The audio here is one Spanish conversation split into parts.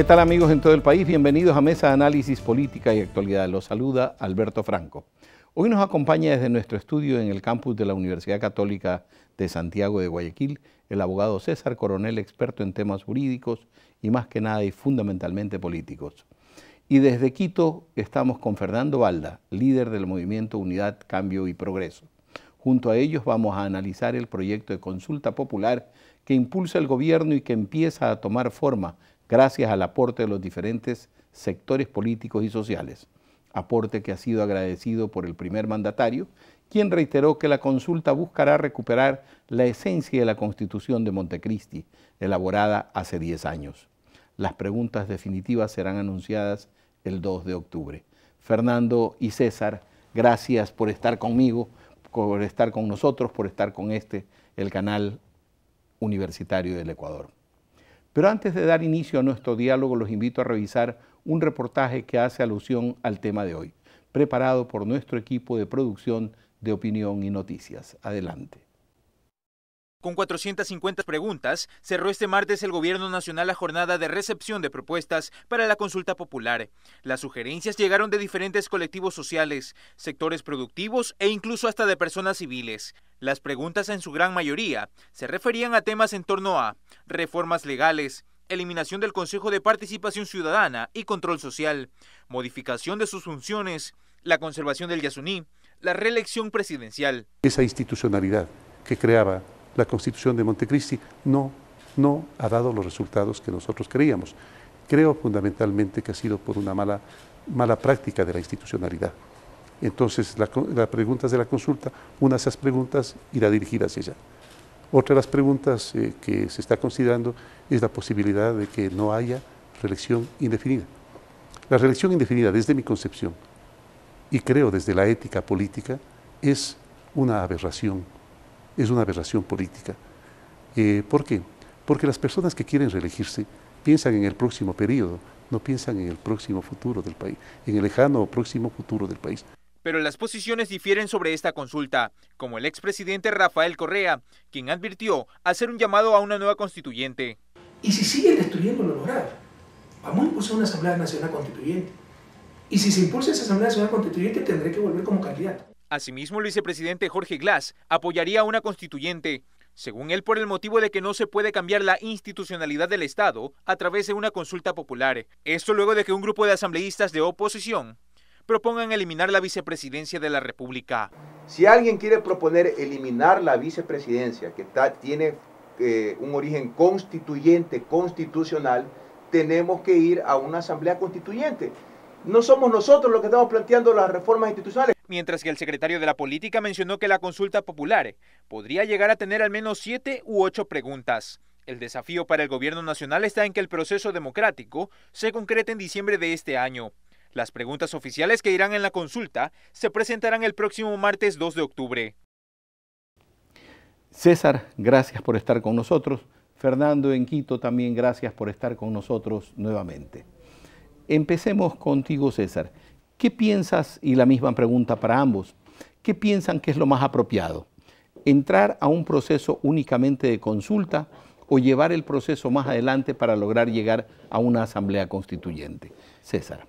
¿Qué tal amigos en todo el país? Bienvenidos a Mesa de Análisis Política y Actualidad. Los saluda Alberto Franco. Hoy nos acompaña desde nuestro estudio en el campus de la Universidad Católica de Santiago de Guayaquil el abogado César Coronel, experto en temas jurídicos y más que nada y fundamentalmente políticos. Y desde Quito estamos con Fernando Valda, líder del movimiento Unidad, Cambio y Progreso. Junto a ellos vamos a analizar el proyecto de consulta popular que impulsa el gobierno y que empieza a tomar forma gracias al aporte de los diferentes sectores políticos y sociales, aporte que ha sido agradecido por el primer mandatario, quien reiteró que la consulta buscará recuperar la esencia de la Constitución de Montecristi, elaborada hace 10 años. Las preguntas definitivas serán anunciadas el 2 de octubre. Fernando y César, gracias por estar conmigo, por estar con nosotros, por estar con este, el canal universitario del Ecuador. Pero antes de dar inicio a nuestro diálogo, los invito a revisar un reportaje que hace alusión al tema de hoy, preparado por nuestro equipo de producción de opinión y noticias. Adelante. Con 450 preguntas, cerró este martes el Gobierno Nacional la jornada de recepción de propuestas para la consulta popular. Las sugerencias llegaron de diferentes colectivos sociales, sectores productivos e incluso hasta de personas civiles. Las preguntas en su gran mayoría se referían a temas en torno a reformas legales, eliminación del Consejo de Participación Ciudadana y Control Social, modificación de sus funciones, la conservación del Yasuní, la reelección presidencial. Esa institucionalidad que creaba la Constitución de Montecristi no, ha dado los resultados que nosotros creíamos. Creo fundamentalmente que ha sido por una mala práctica de la institucionalidad. Entonces, las preguntas de la consulta, una de esas preguntas irá dirigida hacia ella. Otra de las preguntas eh, que se está considerando es la posibilidad de que no haya reelección indefinida. La reelección indefinida, desde mi concepción, y creo desde la ética política, es una aberración, es una aberración política. Eh, ¿Por qué? Porque las personas que quieren reelegirse piensan en el próximo periodo, no piensan en el próximo futuro del país, en el lejano o próximo futuro del país. Pero las posiciones difieren sobre esta consulta, como el expresidente Rafael Correa, quien advirtió hacer un llamado a una nueva constituyente. Y si sigue destruyendo lo logrado, vamos a impulsar una Asamblea Nacional Constituyente. Y si se impulsa esa Asamblea Nacional Constituyente, tendré que volver como candidato. Asimismo, el vicepresidente Jorge Glass apoyaría a una constituyente, según él por el motivo de que no se puede cambiar la institucionalidad del Estado a través de una consulta popular. Esto luego de que un grupo de asambleístas de oposición propongan eliminar la vicepresidencia de la República. Si alguien quiere proponer eliminar la vicepresidencia, que tiene eh, un origen constituyente, constitucional, tenemos que ir a una asamblea constituyente. No somos nosotros los que estamos planteando las reformas institucionales. Mientras que el secretario de la Política mencionó que la consulta popular podría llegar a tener al menos siete u ocho preguntas. El desafío para el gobierno nacional está en que el proceso democrático se concrete en diciembre de este año. Las preguntas oficiales que irán en la consulta se presentarán el próximo martes 2 de octubre. César, gracias por estar con nosotros. Fernando en Quito, también gracias por estar con nosotros nuevamente. Empecemos contigo, César. ¿Qué piensas, y la misma pregunta para ambos, qué piensan que es lo más apropiado? ¿Entrar a un proceso únicamente de consulta o llevar el proceso más adelante para lograr llegar a una asamblea constituyente? César.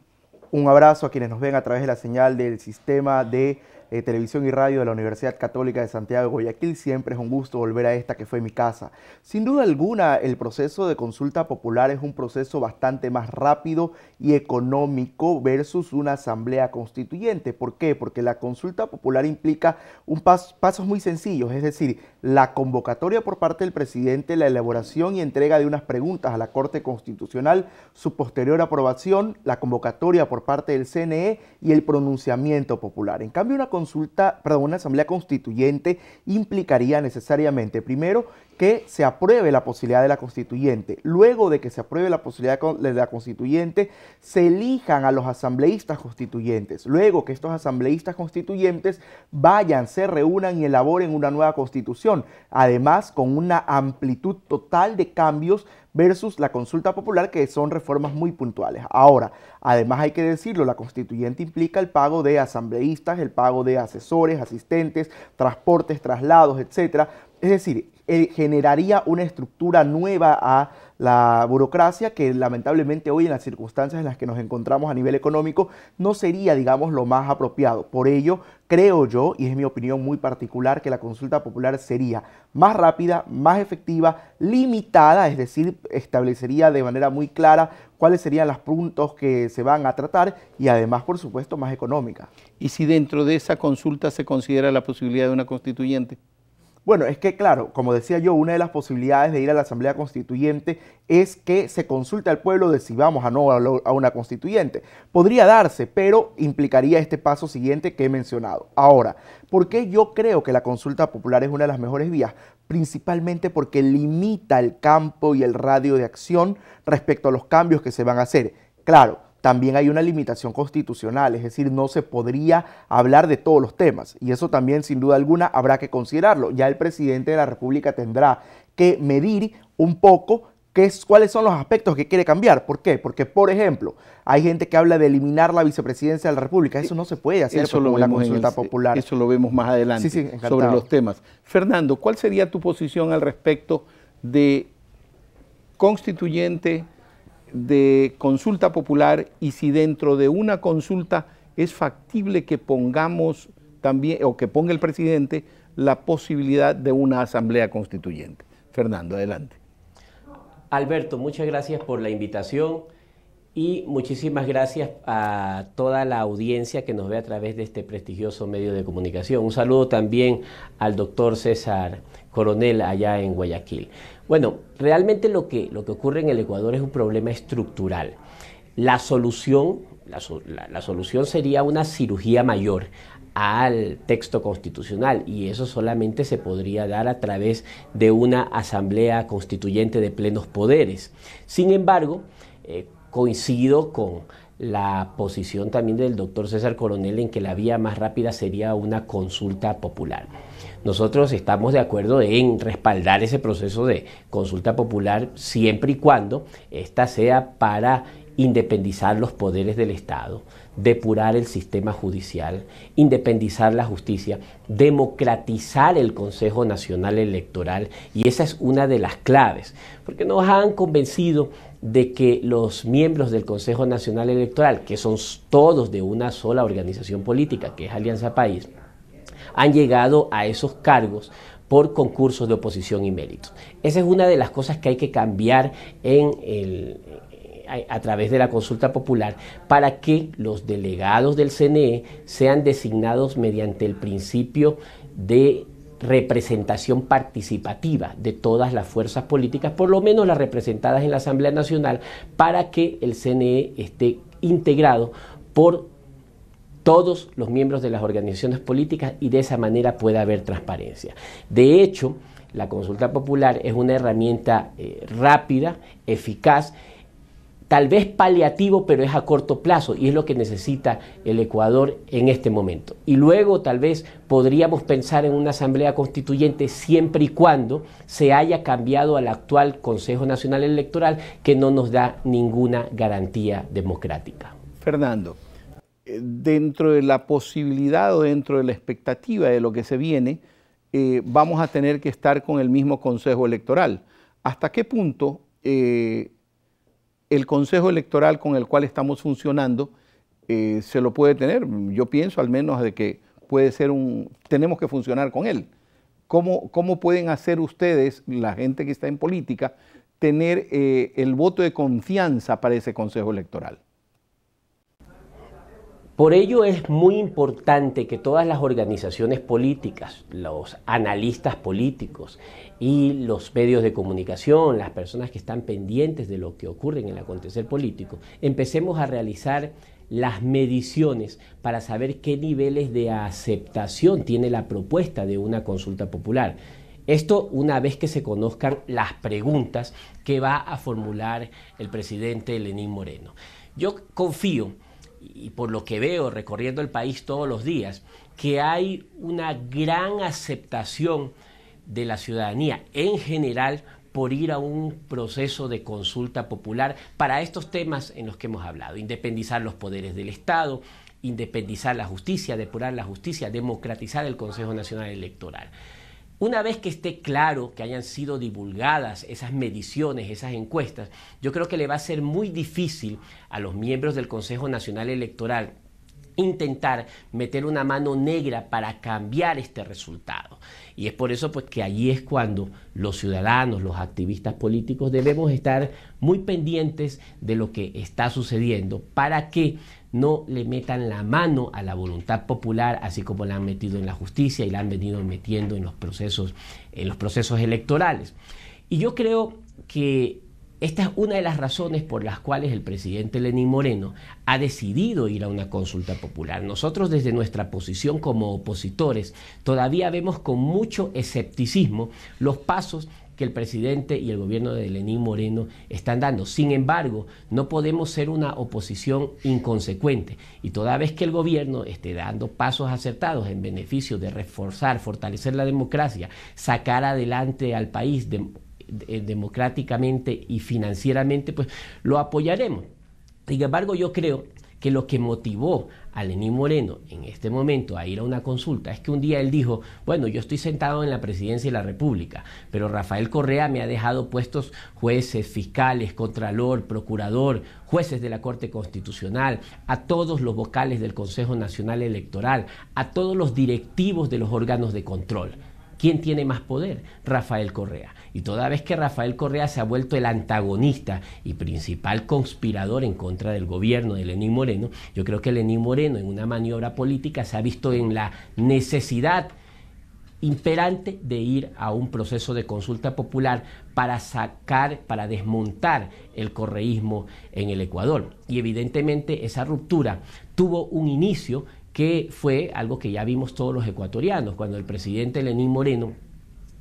Un abrazo a quienes nos ven a través de la señal del sistema de eh, televisión y Radio de la Universidad Católica de Santiago de Guayaquil. Siempre es un gusto volver a esta que fue mi casa. Sin duda alguna, el proceso de consulta popular es un proceso bastante más rápido y económico versus una asamblea constituyente. ¿Por qué? Porque la consulta popular implica un pasos muy sencillos, es decir, la convocatoria por parte del presidente, la elaboración y entrega de unas preguntas a la Corte Constitucional, su posterior aprobación, la convocatoria por parte del CNE y el pronunciamiento popular. En cambio, una consulta, perdón, una asamblea constituyente implicaría necesariamente, primero, que se apruebe la posibilidad de la constituyente. Luego de que se apruebe la posibilidad de la constituyente, se elijan a los asambleístas constituyentes. Luego que estos asambleístas constituyentes vayan, se reúnan y elaboren una nueva constitución. Además, con una amplitud total de cambios versus la consulta popular, que son reformas muy puntuales. Ahora, además hay que decirlo, la constituyente implica el pago de asambleístas, el pago de asesores, asistentes, transportes, traslados, etcétera. Es decir, eh, generaría una estructura nueva a la burocracia que lamentablemente hoy en las circunstancias en las que nos encontramos a nivel económico no sería, digamos, lo más apropiado. Por ello, creo yo, y es mi opinión muy particular, que la consulta popular sería más rápida, más efectiva, limitada, es decir, establecería de manera muy clara cuáles serían los puntos que se van a tratar y además, por supuesto, más económica. ¿Y si dentro de esa consulta se considera la posibilidad de una constituyente? Bueno, es que claro, como decía yo, una de las posibilidades de ir a la Asamblea Constituyente es que se consulte al pueblo de si vamos a no a una constituyente. Podría darse, pero implicaría este paso siguiente que he mencionado. Ahora, ¿por qué yo creo que la consulta popular es una de las mejores vías? principalmente porque limita el campo y el radio de acción respecto a los cambios que se van a hacer. Claro, también hay una limitación constitucional, es decir, no se podría hablar de todos los temas. Y eso también, sin duda alguna, habrá que considerarlo. Ya el presidente de la República tendrá que medir un poco qué es, cuáles son los aspectos que quiere cambiar. ¿Por qué? Porque, por ejemplo, hay gente que habla de eliminar la vicepresidencia de la República. Eso no se puede hacer solo con la consulta popular. Eso lo vemos más adelante sobre los temas. Fernando, ¿cuál sería tu posición al respecto de constituyente? de consulta popular y si dentro de una consulta es factible que pongamos también, o que ponga el presidente, la posibilidad de una asamblea constituyente. Fernando, adelante. Alberto, muchas gracias por la invitación y muchísimas gracias a toda la audiencia que nos ve a través de este prestigioso medio de comunicación. Un saludo también al doctor César coronel allá en Guayaquil. Bueno, realmente lo que, lo que ocurre en el Ecuador es un problema estructural. La solución, la, solución sería una cirugía mayor al texto constitucional y eso solamente se podría dar a través de una asamblea constituyente de plenos poderes. Sin embargo, eh, coincido con la posición también del doctor César Coronel en que la vía más rápida sería una consulta popular. Nosotros estamos de acuerdo en respaldar ese proceso de consulta popular siempre y cuando ésta sea para independizar los poderes del Estado, depurar el sistema judicial, independizar la justicia, democratizar el Consejo Nacional Electoral y esa es una de las claves, porque nos han convencido de que los miembros del Consejo Nacional Electoral, que son todos de una sola organización política, que es Alianza País, han llegado a esos cargos por concursos de oposición y méritos. Esa es una de las cosas que hay que cambiar en eh, a, través de la consulta popular para que los delegados del CNE sean designados mediante el principio de representación participativa de todas las fuerzas políticas, por lo menos las representadas en la Asamblea Nacional, para que el CNE esté integrado por todos los miembros de las organizaciones políticas y de esa manera pueda haber transparencia. De hecho, la consulta popular es una herramienta eh, rápida, eficaz, tal vez paliativo, pero es a corto plazo y es lo que necesita el Ecuador en este momento. Y luego tal vez podríamos pensar en una asamblea constituyente siempre y cuando se haya cambiado al actual Consejo Nacional Electoral que no nos da ninguna garantía democrática. Fernando. Eh, dentro de la posibilidad o dentro de la expectativa de lo que se viene, eh, vamos a tener que estar con el mismo Consejo Electoral. ¿Hasta qué punto eh, el Consejo Electoral con el cual estamos funcionando se lo puede tener? Yo pienso al menos de que puede ser un... tenemos que funcionar con él. cómo pueden hacer ustedes, la gente que está en política, tener el voto de confianza para ese Consejo Electoral? Por ello es muy importante que todas las organizaciones políticas, los analistas políticos y los medios de comunicación, las personas que están pendientes de lo que ocurre en el acontecer político, empecemos a realizar las mediciones para saber qué niveles de aceptación tiene la propuesta de una consulta popular. Esto una vez que se conozcan las preguntas que va a formular el presidente Lenín Moreno. Yo confío y por lo que veo recorriendo el país todos los días, que hay una gran aceptación de la ciudadanía en general por ir a un proceso de consulta popular para estos temas en los que hemos hablado, independizar los poderes del Estado, independizar la justicia, depurar la justicia, democratizar el Consejo Nacional Electoral. Una vez que esté claro que hayan sido divulgadas esas mediciones, esas encuestas, yo creo que le va a ser muy difícil a los miembros del Consejo Nacional Electoral intentar meter una mano negra para cambiar este resultado. Y es por eso pues, que allí es cuando los ciudadanos, los activistas políticos debemos estar muy pendientes de lo que está sucediendo para que no le metan la mano a la voluntad popular, así como la han metido en la justicia y la han venido metiendo en los procesos, en los procesos electorales. Y yo creo que esta es una de las razones por las cuales el presidente Lenín Moreno ha decidido ir a una consulta popular. Nosotros desde nuestra posición como opositores todavía vemos con mucho escepticismo los pasos que el presidente y el gobierno de Lenín Moreno están dando. Sin embargo, no podemos ser una oposición inconsecuente y toda vez que el gobierno esté dando pasos acertados en beneficio de reforzar, fortalecer la democracia, sacar adelante al país eh, democráticamente y financieramente, pues lo apoyaremos. Sin embargo, yo creo que lo que motivó a Lenín Moreno en este momento a ir a una consulta es que un día él dijo, bueno, yo estoy sentado en la presidencia de la República, pero Rafael Correa me ha dejado puestos jueces, fiscales, contralor, procurador, jueces de la Corte Constitucional, a todos los vocales del Consejo Nacional Electoral, a todos los directivos de los órganos de control. ¿Quién tiene más poder? Rafael Correa. Y toda vez que Rafael Correa se ha vuelto el antagonista y principal conspirador en contra del gobierno de Lenín Moreno, yo creo que Lenín Moreno en una maniobra política se ha visto en la necesidad imperante de ir a un proceso de consulta popular para sacar, para desmontar el correísmo en el Ecuador. Y evidentemente esa ruptura tuvo un inicio que fue algo que ya vimos todos los ecuatorianos, cuando el presidente Lenín Moreno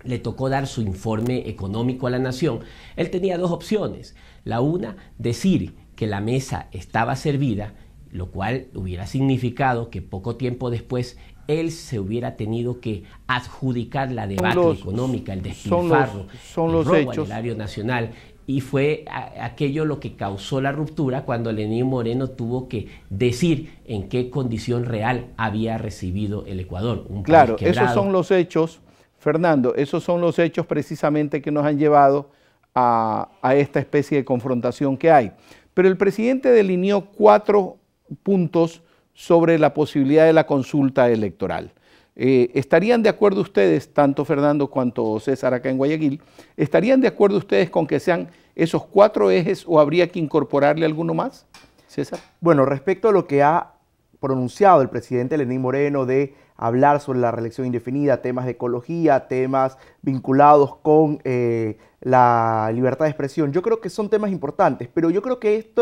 le tocó dar su informe económico a la nación, él tenía dos opciones. La una, decir que la mesa estaba servida, lo cual hubiera significado que poco tiempo después él se hubiera tenido que adjudicar la debate económica, el despilfarro, son los, hechos. nacional y fue aquello lo que causó la ruptura cuando Lenín Moreno tuvo que decir en qué condición real había recibido el Ecuador. claro, esos son los hechos, Fernando, esos son los hechos precisamente que nos han llevado a, esta especie de confrontación que hay. Pero el presidente delineó cuatro puntos sobre la posibilidad de la consulta electoral. Eh, ¿Estarían de acuerdo ustedes, tanto Fernando cuanto César acá en Guayaquil, estarían de acuerdo ustedes con que sean esos cuatro ejes o habría que incorporarle alguno más? César. Bueno, respecto a lo que ha pronunciado el presidente Lenín Moreno de hablar sobre la reelección indefinida, temas de ecología, temas vinculados con eh, la libertad de expresión. Yo creo que son temas importantes, pero yo creo que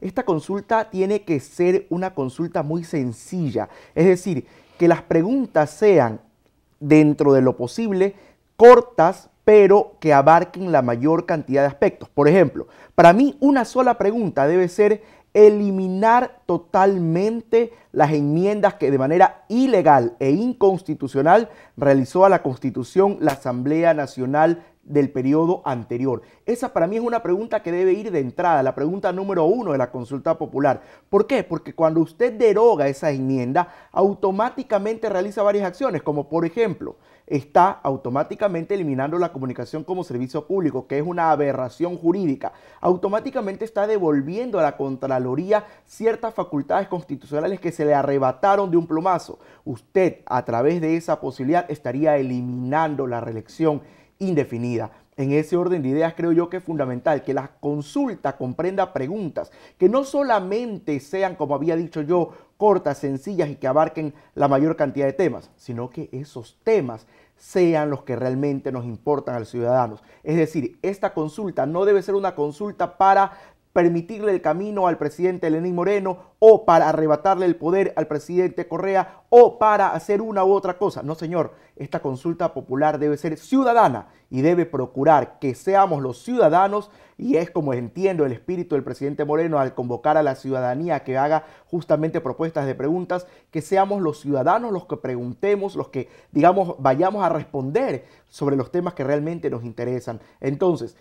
esta consulta tiene que ser una consulta muy sencilla. Es decir, que las preguntas sean, dentro de lo posible, cortas, pero que abarquen la mayor cantidad de aspectos. Por ejemplo, para mí una sola pregunta debe ser eliminar totalmente las enmiendas que de manera ilegal e inconstitucional realizó a la Constitución la Asamblea Nacional del periodo anterior? Esa para mí es una pregunta que debe ir de entrada, la pregunta número uno de la consulta popular. ¿Por qué? Porque cuando usted deroga esa enmienda, automáticamente realiza varias acciones, como por ejemplo, está automáticamente eliminando la comunicación como servicio público, que es una aberración jurídica. Automáticamente está devolviendo a la Contraloría ciertas facultades constitucionales que se le arrebataron de un plumazo. Usted, a través de esa posibilidad, estaría eliminando la reelección indefinida. En ese orden de ideas creo yo que es fundamental que la consulta comprenda preguntas que no solamente sean, como había dicho yo, cortas, sencillas y que abarquen la mayor cantidad de temas, sino que esos temas sean los que realmente nos importan a los ciudadanos. Es decir, esta consulta no debe ser una consulta para permitirle el camino al presidente Lenín Moreno o para arrebatarle el poder al presidente Correa o para hacer una u otra cosa. No, señor, esta consulta popular debe ser ciudadana y debe procurar que seamos los ciudadanos y es como entiendo el espíritu del presidente Moreno al convocar a la ciudadanía que haga justamente propuestas de preguntas, que seamos los ciudadanos los que preguntemos, los que digamos vayamos a responder sobre los temas que realmente nos interesan. Entonces,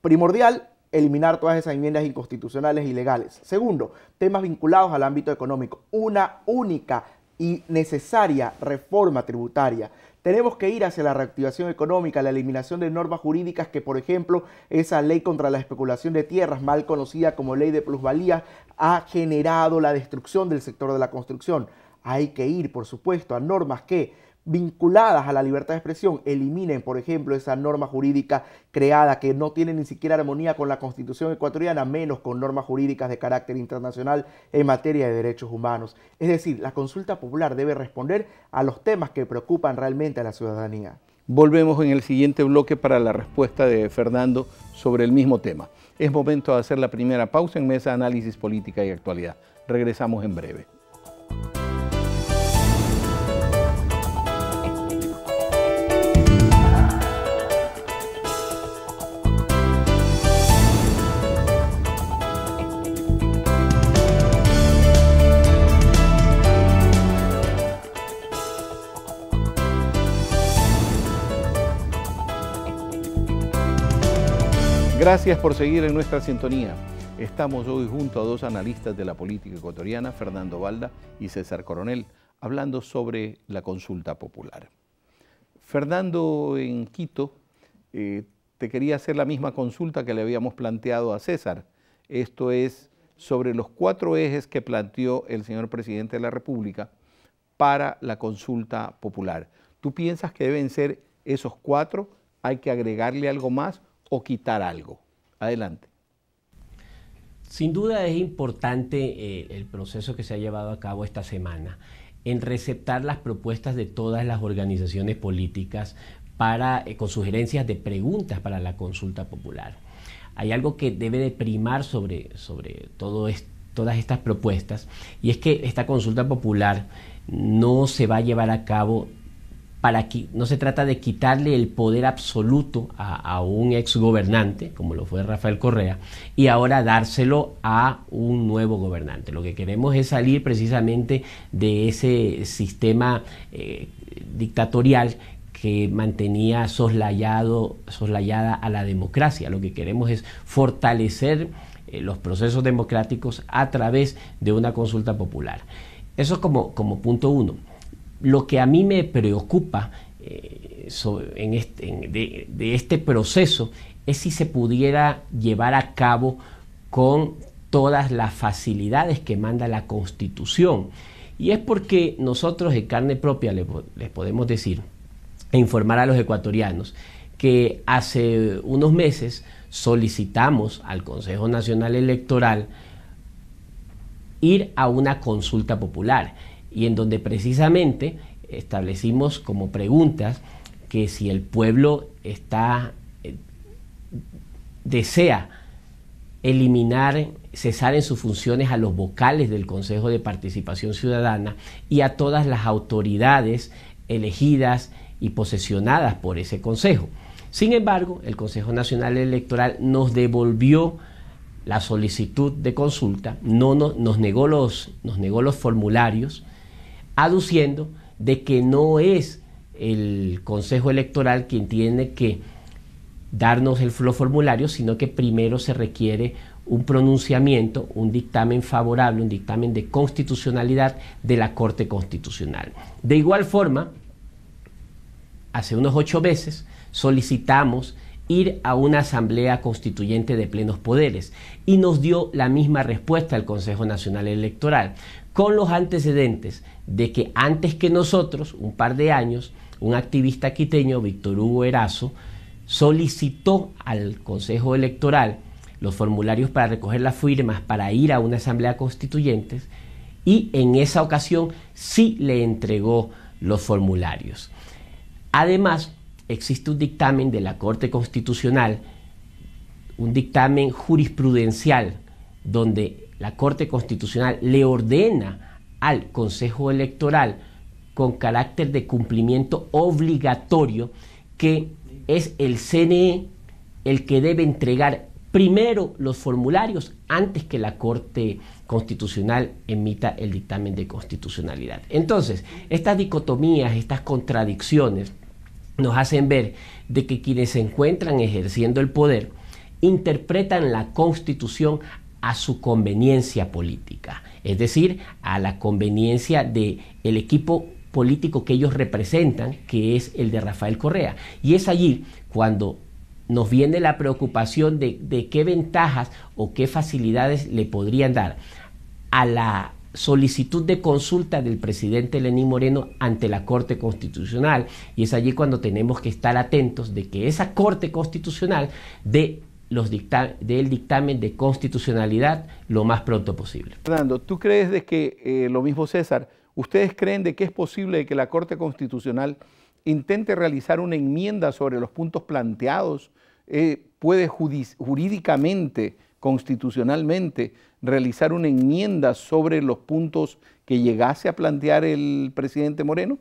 primordial eliminar todas esas enmiendas inconstitucionales y legales. Segundo, temas vinculados al ámbito económico. Una única y necesaria reforma tributaria. Tenemos que ir hacia la reactivación económica, la eliminación de normas jurídicas que, por ejemplo, esa ley contra la especulación de tierras, mal conocida como ley de plusvalía, ha generado la destrucción del sector de la construcción. Hay que ir, por supuesto, a normas que vinculadas a la libertad de expresión, eliminen, por ejemplo, esa norma jurídica creada que no tiene ni siquiera armonía con la Constitución ecuatoriana, menos con normas jurídicas de carácter internacional en materia de derechos humanos. Es decir, la consulta popular debe responder a los temas que preocupan realmente a la ciudadanía. Volvemos en el siguiente bloque para la respuesta de Fernando sobre el mismo tema. Es momento de hacer la primera pausa en Mesa Análisis Política y Actualidad. Regresamos en breve. Gracias por seguir en nuestra sintonía. Estamos hoy junto a dos analistas de la política ecuatoriana, Fernando Valda y César Coronel, hablando sobre la consulta popular. Fernando, en Quito, eh, te quería hacer la misma consulta que le habíamos planteado a César. Esto es sobre los cuatro ejes que planteó el señor presidente de la República para la consulta popular. ¿Tú piensas que deben ser esos cuatro? ¿Hay que agregarle algo más? o quitar algo. Adelante. Sin duda es importante eh, el proceso que se ha llevado a cabo esta semana en receptar las propuestas de todas las organizaciones políticas para, eh, con sugerencias de preguntas para la consulta popular. Hay algo que debe de primar sobre, sobre todas estas propuestas y es que esta consulta popular no se va a llevar a cabo para que no se trata de quitarle el poder absoluto a, un ex gobernante, como lo fue Rafael Correa, y ahora dárselo a un nuevo gobernante. Lo que queremos es salir precisamente de ese sistema eh, dictatorial que mantenía soslayado, soslayada a la democracia. Lo que queremos es fortalecer eh, los procesos democráticos a través de una consulta popular. Eso como, como punto uno. Lo que a mí me preocupa eh, en de, este proceso es si se pudiera llevar a cabo con todas las facilidades que manda la Constitución. Y es porque nosotros de carne propia les, podemos decir e informar a los ecuatorianos que hace unos meses solicitamos al Consejo Nacional Electoral ir a una consulta popular y en donde precisamente establecimos como preguntas que si el pueblo eh, desea eliminar, cesar en sus funciones a los vocales del Consejo de Participación Ciudadana y a todas las autoridades elegidas y posesionadas por ese Consejo. Sin embargo, el Consejo Nacional Electoral nos devolvió la solicitud de consulta, no, nos, negó los, nos negó los formularios, aduciendo de que no es el Consejo Electoral quien tiene que darnos el, formulario, formulario, sino que primero se requiere un pronunciamiento, un dictamen favorable, un dictamen de constitucionalidad de la Corte Constitucional. De igual forma, hace unos ocho meses solicitamos ir a una asamblea constituyente de plenos poderes y nos dio la misma respuesta el Consejo Nacional Electoral con los antecedentes de que antes que nosotros, un par de años, un activista quiteño, Víctor Hugo Erazo, solicitó al Consejo Electoral los formularios para recoger las firmas para ir a una asamblea constituyente y en esa ocasión sí le entregó los formularios. Además, existe un dictamen de la Corte Constitucional, un dictamen jurisprudencial, donde la Corte Constitucional le ordena al Consejo Electoral con carácter de cumplimiento obligatorio que es el CNE el que debe entregar primero los formularios antes que la Corte Constitucional emita el dictamen de constitucionalidad. Entonces, estas dicotomías, estas contradicciones nos hacen ver de que quienes se encuentran ejerciendo el poder interpretan la Constitución a su conveniencia política, es decir, a la conveniencia del el equipo político que ellos representan, que es el de Rafael Correa. Y es allí cuando nos viene la preocupación de, de qué ventajas o qué facilidades le podrían dar a la solicitud de consulta del presidente Lenín Moreno ante la Corte Constitucional. Y es allí cuando tenemos que estar atentos de que esa Corte Constitucional dé los del dictamen de constitucionalidad lo más pronto posible. Fernando, ¿tú crees de que, eh, lo mismo César, ustedes creen de que es posible que la Corte Constitucional intente realizar una enmienda sobre los puntos planteados? Eh, ¿Puede jurídicamente, constitucionalmente, realizar una enmienda sobre los puntos que llegase a plantear el presidente Moreno?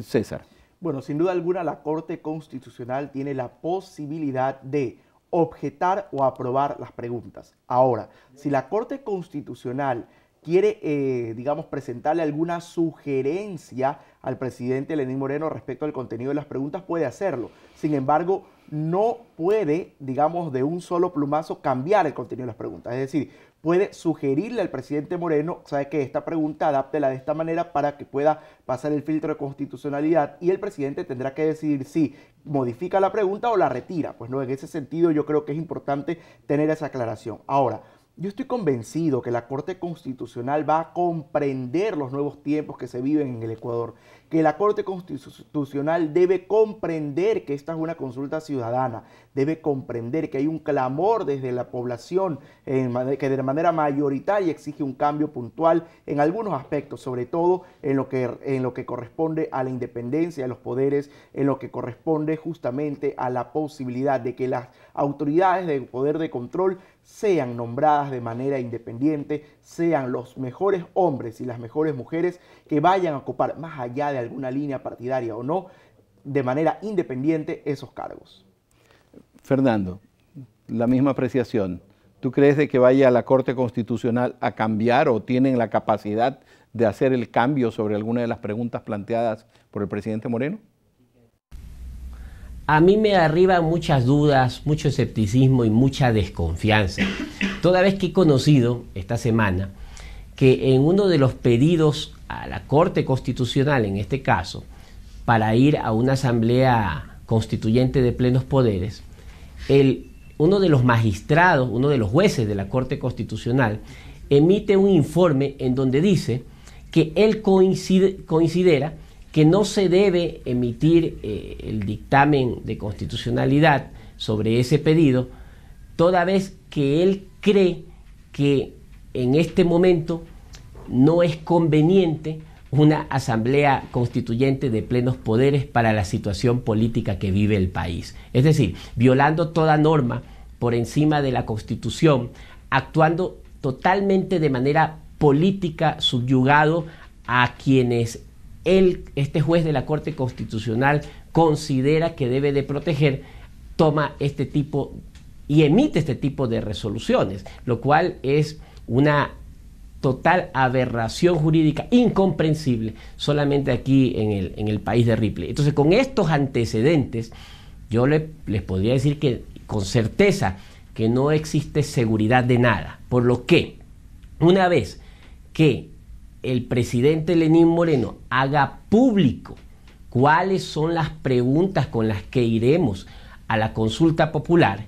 César. Bueno, sin duda alguna la Corte Constitucional tiene la posibilidad de objetar o aprobar las preguntas. Ahora, si la Corte Constitucional quiere, eh, digamos, presentarle alguna sugerencia al presidente Lenín Moreno respecto al contenido de las preguntas, puede hacerlo. Sin embargo, no puede, digamos, de un solo plumazo cambiar el contenido de las preguntas. Es decir, puede sugerirle al presidente Moreno, sabe que esta pregunta adáptela de esta manera para que pueda pasar el filtro de constitucionalidad y el presidente tendrá que decidir si modifica la pregunta o la retira. Pues no, en ese sentido yo creo que es importante tener esa aclaración. Ahora, yo estoy convencido que la Corte Constitucional va a comprender los nuevos tiempos que se viven en el Ecuador que la Corte Constitucional debe comprender que esta es una consulta ciudadana, debe comprender que hay un clamor desde la población que de manera mayoritaria exige un cambio puntual en algunos aspectos, sobre todo en lo que, en lo que corresponde a la independencia de los poderes, en lo que corresponde justamente a la posibilidad de que las autoridades de poder de control sean nombradas de manera independiente, sean los mejores hombres y las mejores mujeres que vayan a ocupar, más allá de alguna línea partidaria o no, de manera independiente esos cargos. Fernando, la misma apreciación. ¿Tú crees de que vaya a la Corte Constitucional a cambiar o tienen la capacidad de hacer el cambio sobre alguna de las preguntas planteadas por el presidente Moreno? a mí me arriban muchas dudas, mucho escepticismo y mucha desconfianza. Toda vez que he conocido esta semana que en uno de los pedidos a la Corte Constitucional, en este caso, para ir a una asamblea constituyente de plenos poderes, uno de los magistrados, uno de los jueces de la Corte Constitucional, emite un informe en donde dice que él coincide, considera que no se debe emitir eh, el dictamen de constitucionalidad sobre ese pedido, toda vez que él cree que en este momento no es conveniente una asamblea constituyente de plenos poderes para la situación política que vive el país. Es decir, violando toda norma por encima de la constitución, actuando totalmente de manera política, subyugado a quienes este juez de la Corte Constitucional considera que debe de proteger, toma este tipo y emite este tipo de resoluciones, lo cual es una total aberración jurídica incomprensible solamente aquí en el, país de Ripley. Entonces, con estos antecedentes, yo les podría decir que con certeza que no existe seguridad de nada. Por lo que, una vez que el presidente Lenín Moreno haga público cuáles son las preguntas con las que iremos a la consulta popular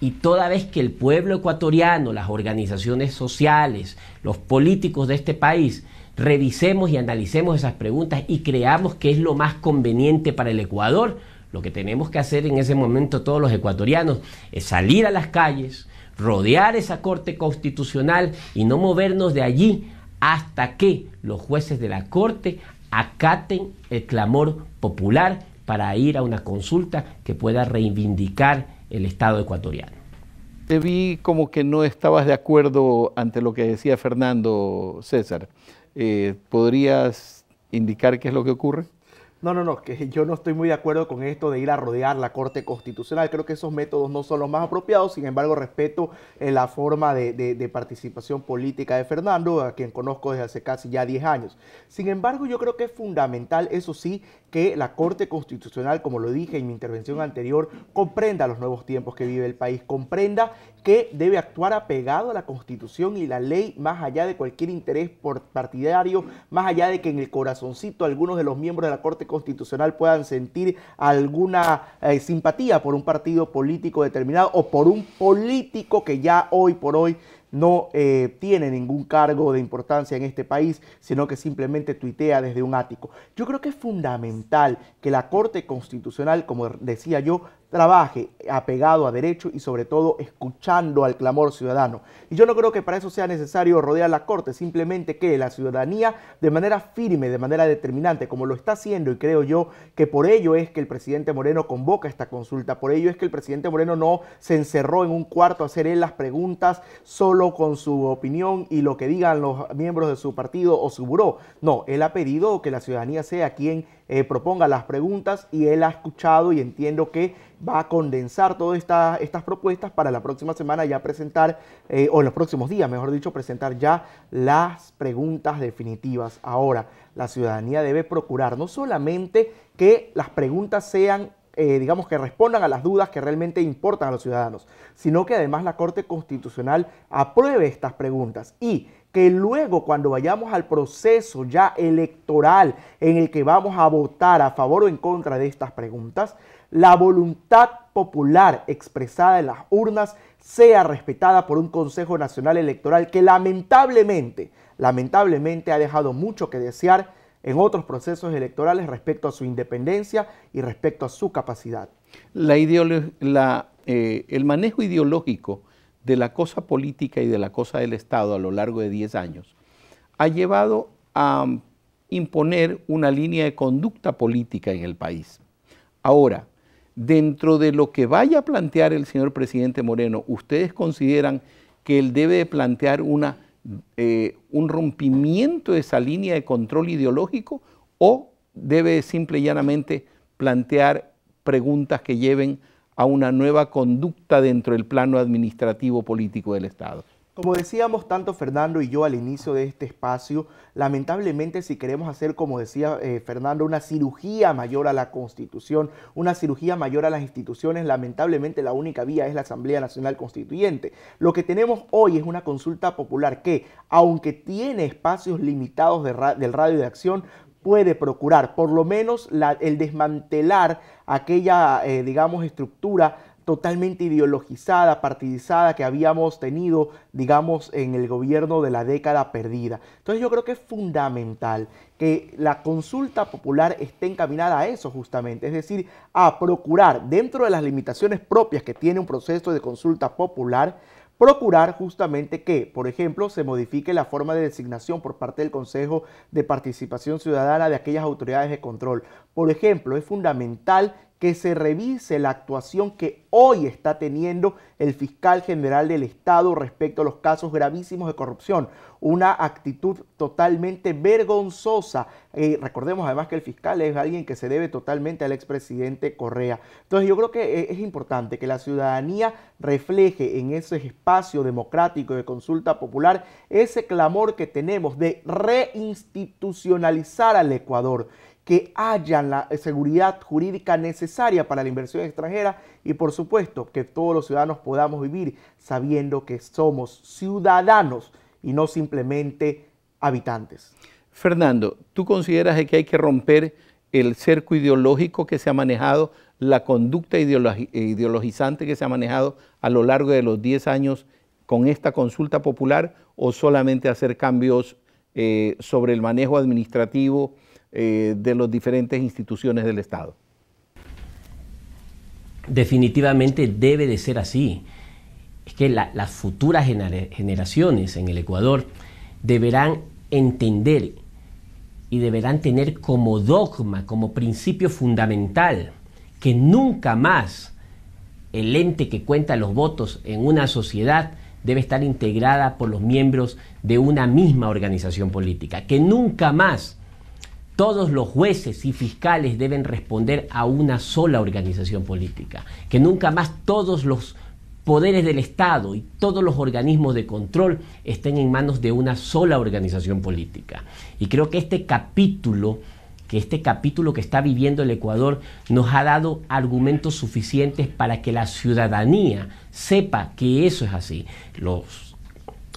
y toda vez que el pueblo ecuatoriano, las organizaciones sociales, los políticos de este país, revisemos y analicemos esas preguntas y creamos que es lo más conveniente para el Ecuador, lo que tenemos que hacer en ese momento todos los ecuatorianos es salir a las calles, rodear esa Corte Constitucional y no movernos de allí hasta que los jueces de la Corte acaten el clamor popular para ir a una consulta que pueda reivindicar el Estado ecuatoriano. Te vi como que no estabas de acuerdo ante lo que decía Fernando César. Eh, ¿Podrías indicar qué es lo que ocurre? No, no, no, que yo no estoy muy de acuerdo con esto de ir a rodear la Corte Constitucional. Creo que esos métodos no son los más apropiados. Sin embargo, respeto eh, la forma de, de, participación política de Fernando, a quien conozco desde hace casi ya 10 años. Sin embargo, yo creo que es fundamental, eso sí, que la Corte Constitucional, como lo dije en mi intervención anterior, comprenda los nuevos tiempos que vive el país, comprenda que debe actuar apegado a la Constitución y la ley, más allá de cualquier interés partidario, más allá de que en el corazoncito algunos de los miembros de la Corte Constitucional puedan sentir alguna eh, simpatía por un partido político determinado o por un político que ya hoy por hoy no eh, tiene ningún cargo de importancia en este país, sino que simplemente tuitea desde un ático. Yo creo que es fundamental que la Corte Constitucional, como decía yo, trabaje apegado a derecho y sobre todo escuchando al clamor ciudadano. Y yo no creo que para eso sea necesario rodear la Corte, simplemente que la ciudadanía de manera firme, de manera determinante, como lo está haciendo y creo yo que por ello es que el presidente Moreno convoca esta consulta, por ello es que el presidente Moreno no se encerró en un cuarto a hacer él las preguntas solo con su opinión y lo que digan los miembros de su partido o su buró. No, él ha pedido que la ciudadanía sea quien eh, proponga las preguntas y él ha escuchado y entiendo que va a condensar todas estas propuestas para la próxima semana ya presentar, eh, o en los próximos días, mejor dicho, presentar ya las preguntas definitivas. Ahora, la ciudadanía debe procurar no solamente que las preguntas sean eh, digamos, que respondan a las dudas que realmente importan a los ciudadanos, sino que además la Corte Constitucional apruebe estas preguntas y que luego cuando vayamos al proceso ya electoral en el que vamos a votar a favor o en contra de estas preguntas, la voluntad popular expresada en las urnas sea respetada por un Consejo Nacional Electoral que lamentablemente, lamentablemente ha dejado mucho que desear en otros procesos electorales respecto a su independencia y respecto a su capacidad. La, eh, el manejo ideológico de la cosa política y de la cosa del Estado a lo largo de 10 años ha llevado a imponer una línea de conducta política en el país. Ahora, dentro de lo que vaya a plantear el señor presidente Moreno, ¿ustedes consideran que él debe plantear una, eh, un rompimiento de esa línea de control ideológico o debe simple y llanamente plantear preguntas que lleven a una nueva conducta dentro del plano administrativo político del Estado. Como decíamos tanto Fernando y yo al inicio de este espacio, lamentablemente si queremos hacer, como decía eh, Fernando, una cirugía mayor a la Constitución, una cirugía mayor a las instituciones, lamentablemente la única vía es la Asamblea Nacional Constituyente. Lo que tenemos hoy es una consulta popular que, aunque tiene espacios limitados del radio de acción, puede procurar, por lo menos el desmantelar aquella, eh, digamos, estructura totalmente ideologizada, partidizada que habíamos tenido, digamos, en el gobierno de la década perdida. Entonces yo creo que es fundamental que la consulta popular esté encaminada a eso justamente, es decir, a procurar dentro de las limitaciones propias que tiene un proceso de consulta popular, procurar justamente que, por ejemplo, se modifique la forma de designación por parte del Consejo de Participación Ciudadana de aquellas autoridades de control, por ejemplo, es fundamental que se revise la actuación que hoy está teniendo el fiscal general del Estado respecto a los casos gravísimos de corrupción. Una actitud totalmente vergonzosa. recordemos además que el fiscal es alguien que se debe totalmente al expresidente Correa. Entonces yo creo que eh, es importante que la ciudadanía refleje en ese espacio democrático de consulta popular ese clamor que tenemos de reinstitucionalizar al Ecuador que haya la eh, seguridad jurídica necesaria para la inversión extranjera y por supuesto que todos los ciudadanos podamos vivir sabiendo que somos ciudadanos y no simplemente habitantes. Fernando, ¿tú consideras que hay que romper el cerco ideológico que se ha manejado, la conducta ideologizante que se ha manejado a lo largo de los 10 años con esta consulta popular o solamente hacer cambios eh, sobre el manejo administrativo eh, de las diferentes instituciones del Estado. Definitivamente debe de ser así. Es que las futuras generaciones en el Ecuador deberán entender y deberán tener como dogma, como principio fundamental, que nunca más el ente que cuenta los votos en una sociedad debe estar integrada por los miembros de una misma organización política, que nunca más todos los jueces y fiscales deben responder a una sola organización política, que nunca más todos los poderes del Estado y todos los organismos de control estén en manos de una sola organización política. Y creo que este capítulo que este capítulo que está viviendo el Ecuador nos ha dado argumentos suficientes para que la ciudadanía sepa que eso es así. Los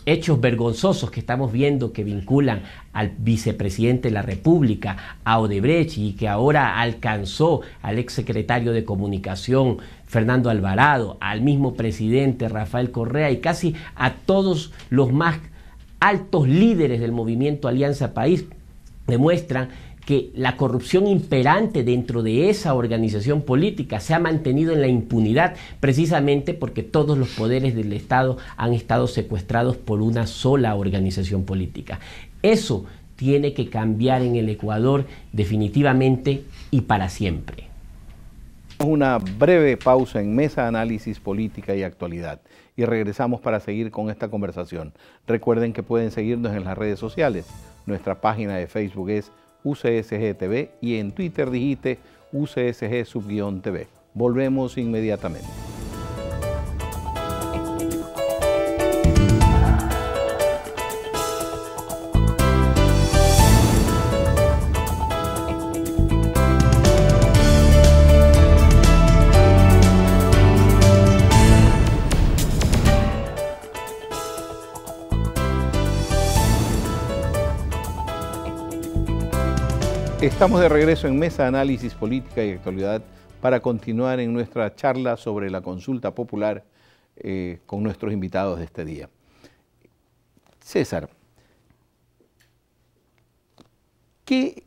hechos vergonzosos que estamos viendo que vinculan al vicepresidente de la República, a Odebrecht, y que ahora alcanzó al exsecretario de Comunicación, Fernando Alvarado, al mismo presidente, Rafael Correa, y casi a todos los más altos líderes del movimiento Alianza País, demuestran que la corrupción imperante dentro de esa organización política se ha mantenido en la impunidad, precisamente porque todos los poderes del Estado han estado secuestrados por una sola organización política. Eso tiene que cambiar en el Ecuador definitivamente y para siempre. Una breve pausa en Mesa Análisis Política y Actualidad y regresamos para seguir con esta conversación. Recuerden que pueden seguirnos en las redes sociales. Nuestra página de Facebook es UCSG TV y en Twitter dijiste UCSG Subguión TV. Volvemos inmediatamente. Estamos de regreso en Mesa de Análisis Política y Actualidad para continuar en nuestra charla sobre la consulta popular eh, con nuestros invitados de este día. César,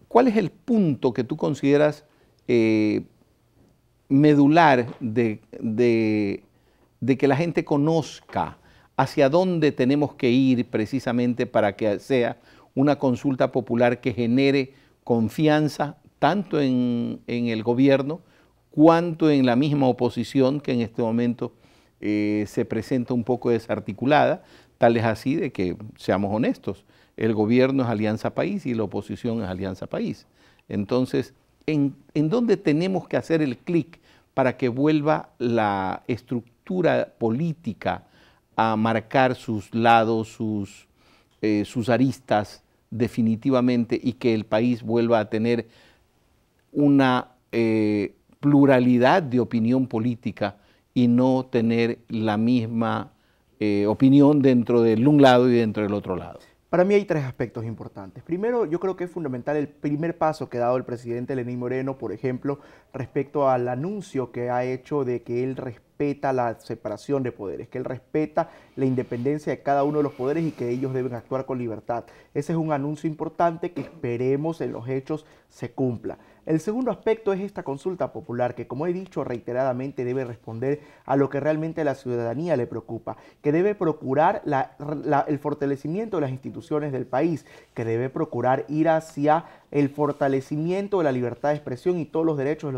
¿cuál es el punto que tú consideras eh, medular de, de que la gente conozca hacia dónde tenemos que ir precisamente para que sea una consulta popular que genere confianza tanto en, el gobierno cuanto en la misma oposición que en este momento eh, se presenta un poco desarticulada, tal es así de que, seamos honestos, el gobierno es Alianza País y la oposición es Alianza País. Entonces, ¿en, dónde tenemos que hacer el clic para que vuelva la estructura política a marcar sus lados, sus, eh, sus aristas, definitivamente y que el país vuelva a tener una eh, pluralidad de opinión política y no tener la misma eh, opinión dentro del un lado y dentro del otro lado. Para mí hay tres aspectos importantes. Primero, yo creo que es fundamental el primer paso que ha dado el presidente Lenín Moreno, por ejemplo, respecto al anuncio que ha hecho de que él respeta la separación de poderes, que él respeta la independencia de cada uno de los poderes y que ellos deben actuar con libertad. Ese es un anuncio importante que esperemos en los hechos se cumpla. El segundo aspecto es esta consulta popular que, como he dicho reiteradamente, debe responder a lo que realmente a la ciudadanía le preocupa, que debe procurar el fortalecimiento de las instituciones del país, que debe procurar ir hacia el fortalecimiento de la libertad de expresión y todos los derechos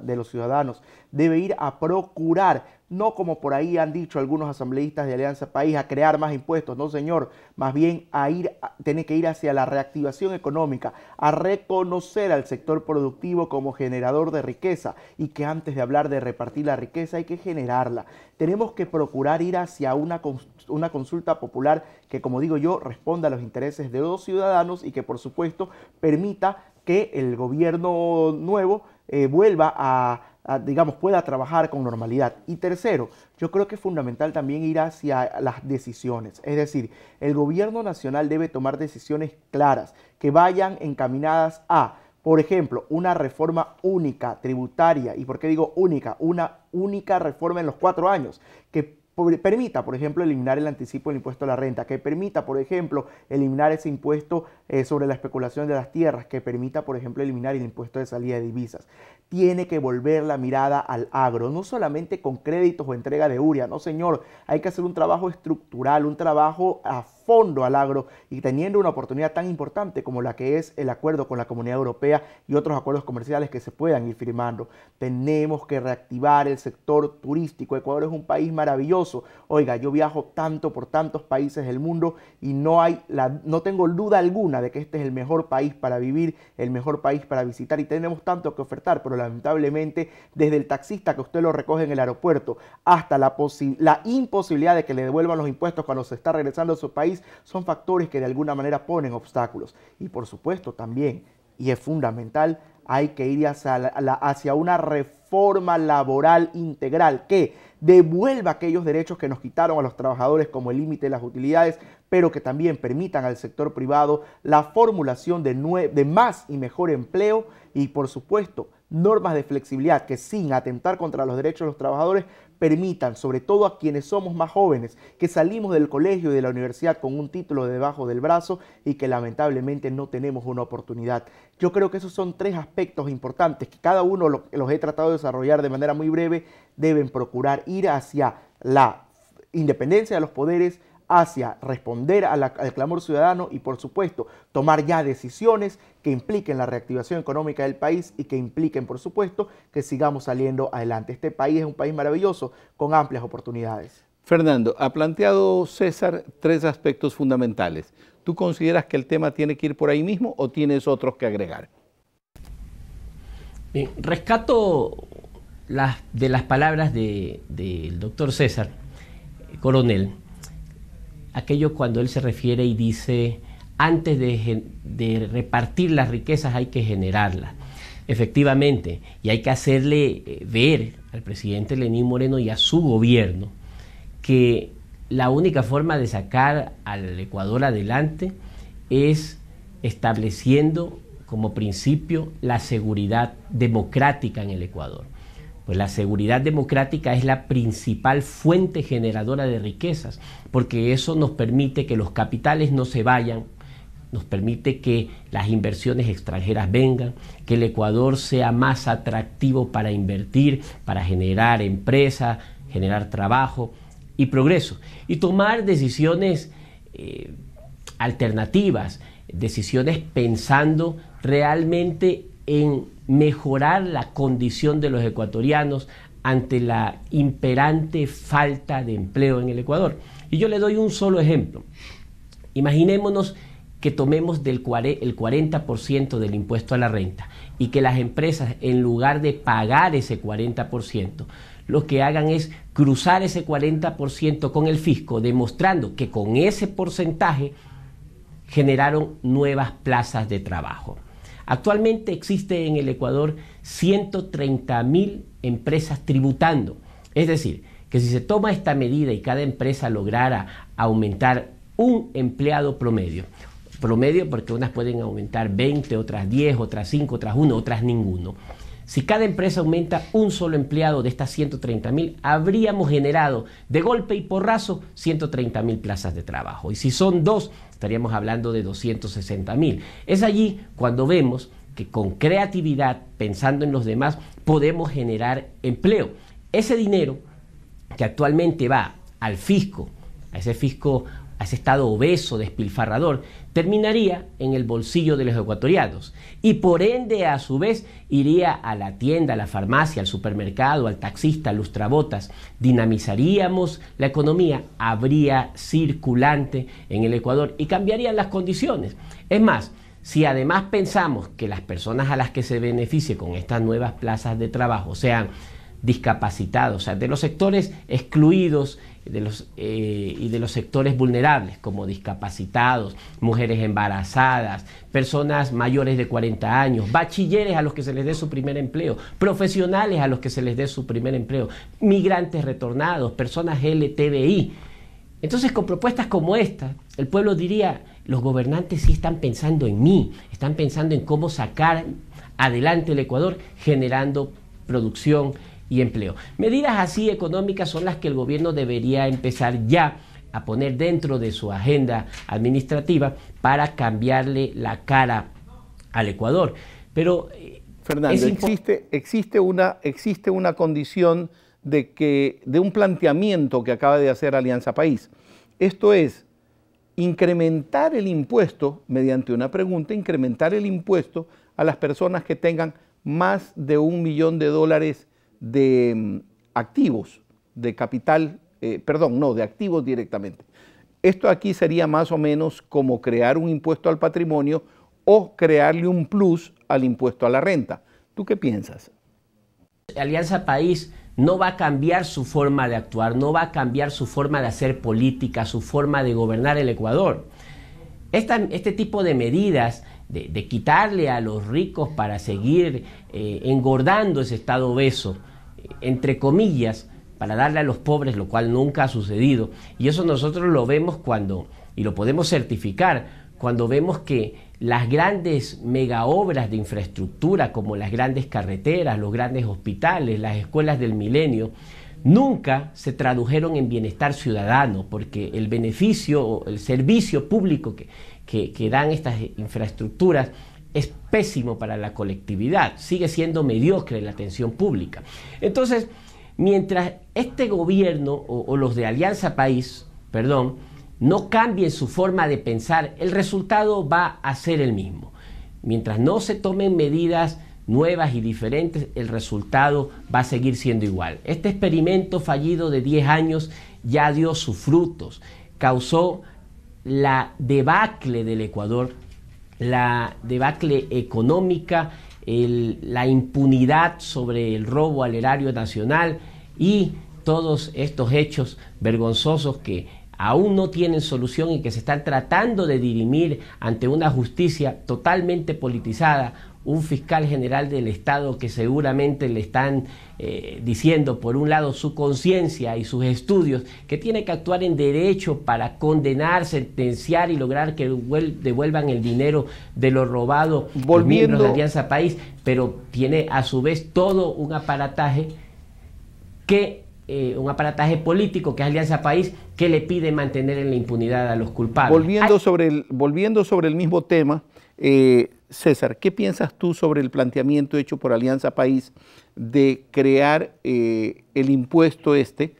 de los ciudadanos. Debe ir a procurar no como por ahí han dicho algunos asambleístas de Alianza País, a crear más impuestos, no señor, más bien a ir, tiene que ir hacia la reactivación económica, a reconocer al sector productivo como generador de riqueza y que antes de hablar de repartir la riqueza hay que generarla. Tenemos que procurar ir hacia una, una consulta popular que, como digo yo, responda a los intereses de los ciudadanos y que, por supuesto, permita que el gobierno nuevo eh, vuelva a digamos, pueda trabajar con normalidad. Y tercero, yo creo que es fundamental también ir hacia las decisiones. Es decir, el gobierno nacional debe tomar decisiones claras que vayan encaminadas a, por ejemplo, una reforma única tributaria. ¿Y por qué digo única? Una única reforma en los cuatro años que permita, por ejemplo, eliminar el anticipo del impuesto a la renta, que permita, por ejemplo, eliminar ese impuesto eh, sobre la especulación de las tierras, que permita, por ejemplo, eliminar el impuesto de salida de divisas. Tiene que volver la mirada al agro, no solamente con créditos o entrega de URIA, no señor, hay que hacer un trabajo estructural, un trabajo a fondo al agro y teniendo una oportunidad tan importante como la que es el acuerdo con la Comunidad Europea y otros acuerdos comerciales que se puedan ir firmando. Tenemos que reactivar el sector turístico. Ecuador es un país maravilloso. Oiga, yo viajo tanto por tantos países del mundo y no hay la, no tengo duda alguna de que este es el mejor país para vivir, el mejor país para visitar y tenemos tanto que ofertar, pero lamentablemente desde el taxista que usted lo recoge en el aeropuerto hasta la, la imposibilidad de que le devuelvan los impuestos cuando se está regresando a su país son factores que de alguna manera ponen obstáculos. Y por supuesto también, y es fundamental, hay que ir hacia, una reforma laboral integral que devuelva aquellos derechos que nos quitaron a los trabajadores como el límite de las utilidades, pero que también permitan al sector privado la formulación de más y mejor empleo y por supuesto normas de flexibilidad que sin atentar contra los derechos de los trabajadores permitan, sobre todo a quienes somos más jóvenes, que salimos del colegio y de la universidad con un título debajo del brazo y que lamentablemente no tenemos una oportunidad. Yo creo que esos son tres aspectos importantes que cada uno los he tratado de desarrollar de manera muy breve, deben procurar ir hacia la independencia de los poderes, hacia responder al clamor ciudadano y, por supuesto, tomar ya decisiones que impliquen la reactivación económica del país y que impliquen, por supuesto, que sigamos saliendo adelante. Este país es un país maravilloso con amplias oportunidades. Fernando, ha planteado César tres aspectos fundamentales. ¿Tú consideras que el tema tiene que ir por ahí mismo o tienes otros que agregar? rescato las, de las palabras del doctor César, coronel, aquello cuando él se refiere y dice, antes de, repartir las riquezas hay que generarlas. Efectivamente, y hay que hacerle eh, ver al presidente Lenín Moreno y a su gobierno que la única forma de sacar al Ecuador adelante es estableciendo como principio la seguridad democrática en el Ecuador. Pues la seguridad democrática es la principal fuente generadora de riquezas, porque eso nos permite que los capitales no se vayan, nos permite que las inversiones extranjeras vengan, que el Ecuador sea más atractivo para invertir, para generar empresas, generar trabajo y progreso, y tomar decisiones eh, alternativas, decisiones pensando realmente en mejorar la condición de los ecuatorianos ante la imperante falta de empleo en el Ecuador. Y yo le doy un solo ejemplo. Imaginémonos que tomemos el 40% del impuesto a la renta y que las empresas, en lugar de pagar ese 40%, lo que hagan es cruzar ese 40% con el fisco, demostrando que con ese porcentaje generaron nuevas plazas de trabajo. Actualmente existe en el Ecuador 130 mil empresas tributando. Es decir, que si se toma esta medida y cada empresa lograra aumentar un empleado promedio, promedio porque unas pueden aumentar 20, otras 10, otras 5, otras 1, otras ninguno si cada empresa aumenta un solo empleado de estas 130 mil, habríamos generado de golpe y porrazo 130 mil plazas de trabajo. Y si son dos, estaríamos hablando de 260 mil. Es allí cuando vemos que con creatividad, pensando en los demás, podemos generar empleo. Ese dinero que actualmente va al fisco, a ese fisco ese estado obeso, despilfarrador, terminaría en el bolsillo de los ecuatorianos y por ende a su vez iría a la tienda, a la farmacia, al supermercado, al taxista, los lustrabotas. Dinamizaríamos la economía, habría circulante en el Ecuador y cambiarían las condiciones. Es más, si además pensamos que las personas a las que se beneficie con estas nuevas plazas de trabajo sean discapacitados, o sea, de los sectores excluidos, de los, eh, y de los sectores vulnerables como discapacitados, mujeres embarazadas, personas mayores de 40 años, bachilleres a los que se les dé su primer empleo, profesionales a los que se les dé su primer empleo, migrantes retornados, personas LTBI. Entonces, con propuestas como esta, el pueblo diría, los gobernantes sí están pensando en mí, están pensando en cómo sacar adelante el Ecuador generando producción, y empleo. Medidas así económicas son las que el gobierno debería empezar ya a poner dentro de su agenda administrativa para cambiarle la cara al Ecuador. Pero eh, Fernando, existe, una, existe una condición de, que, de un planteamiento que acaba de hacer Alianza País. Esto es incrementar el impuesto, mediante una pregunta, incrementar el impuesto a las personas que tengan más de un millón de dólares de mm, activos, de capital, eh, perdón, no, de activos directamente. Esto aquí sería más o menos como crear un impuesto al patrimonio o crearle un plus al impuesto a la renta. ¿Tú qué piensas? Alianza País no va a cambiar su forma de actuar, no va a cambiar su forma de hacer política, su forma de gobernar el Ecuador. este tipo de medidas de, quitarle a los ricos para seguir eh, engordando ese estado obeso, entre comillas, para darle a los pobres, lo cual nunca ha sucedido. Y eso nosotros lo vemos cuando, y lo podemos certificar, cuando vemos que las grandes mega obras de infraestructura, como las grandes carreteras, los grandes hospitales, las escuelas del milenio, nunca se tradujeron en bienestar ciudadano, porque el beneficio o el servicio público que, que dan estas infraestructuras es pésimo para la colectividad, sigue siendo mediocre la atención pública. Entonces, mientras este gobierno o, los de Alianza País, perdón, no cambien su forma de pensar, el resultado va a ser el mismo. Mientras no se tomen medidas nuevas y diferentes, el resultado va a seguir siendo igual. Este experimento fallido de 10 años ya dio sus frutos, causó la debacle del Ecuador la debacle económica, la impunidad sobre el robo al erario nacional y todos estos hechos vergonzosos que aún no tienen solución y que se están tratando de dirimir ante una justicia totalmente politizada, un fiscal general del Estado que seguramente le están eh, diciendo, por un lado, su conciencia y sus estudios, que tiene que actuar en derecho para condenar, sentenciar y lograr que devuelvan el dinero de lo robado volviendo miembros de Alianza País, pero tiene a su vez todo un aparataje que eh, un aparataje político que es Alianza País que le pide mantener en la impunidad a los culpables. Volviendo, sobre, el, volviendo sobre el mismo tema, eh, César, ¿qué piensas tú sobre el planteamiento hecho por Alianza País de crear eh, el impuesto este